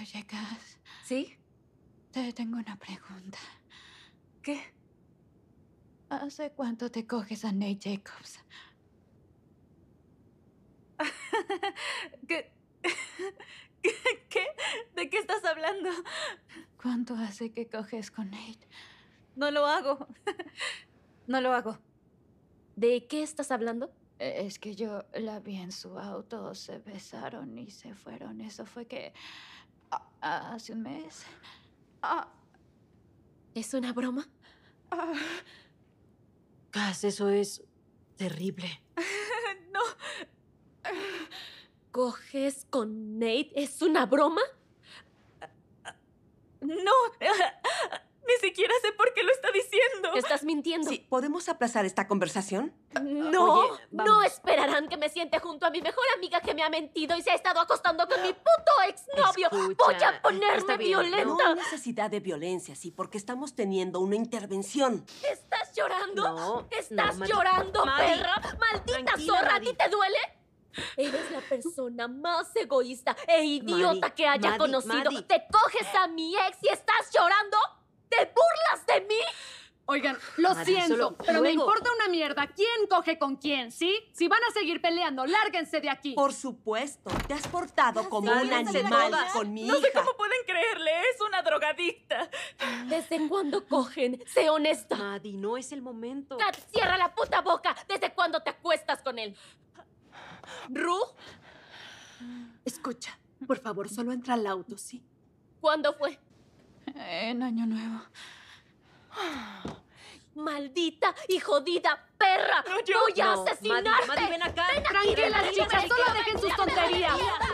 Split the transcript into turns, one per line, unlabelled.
Oye, Cass. ¿Sí? Te tengo una pregunta. ¿Qué? ¿Hace cuánto te coges a Nate Jacobs? ¿Qué? ¿De qué estás hablando? ¿Cuánto hace que coges con Nate? No lo hago. No lo hago. ¿De qué estás hablando? E, es que yo la vi en su auto, se besaron y se fueron. Eso fue que Ah, hace un mes. Ah. ¿Es una broma? Ah. eso es terrible. no. ¿Coges con Nate? ¿Es una broma? No. Ni siquiera sé por qué lo está diciendo. Estás mintiendo. Sí, ¿podemos aplazar esta conversación? No, no esperarán que me siente junto a mi mejor amiga que me ha mentido y se ha estado acostando con mi Voy a ponerme violenta. No hay necesidad de violencia, sí, porque estamos teniendo una intervención. ¿Estás llorando? ¿Estás llorando, perra? ¡Maldita zorra! ¿A ti te duele? Eres la persona más egoísta e idiota que haya conocido. Te coges a mi ex y estás llorando. Oigan, lo siento, pero me importa una mierda. ¿Quién coge con quién, sí? Si van a seguir peleando, lárguense de aquí. Por supuesto, te has portado como una animal con mi no hija. sé cómo pueden creerle, es una drogadicta. ¿Desde cuándo cogen? Sé honesta. Maddy, no es el momento. Kat, cierra la puta boca. ¿Desde cuándo te acuestas con él? ¿Ru? Escucha, por favor, solo entra al auto, ¿sí? ¿Cuándo fue? En Año Nuevo maldita y jodida perra. voy a asesinarte. ven acá. Ven aquí, Tranquila, chicas, solo dejen sus tonterías.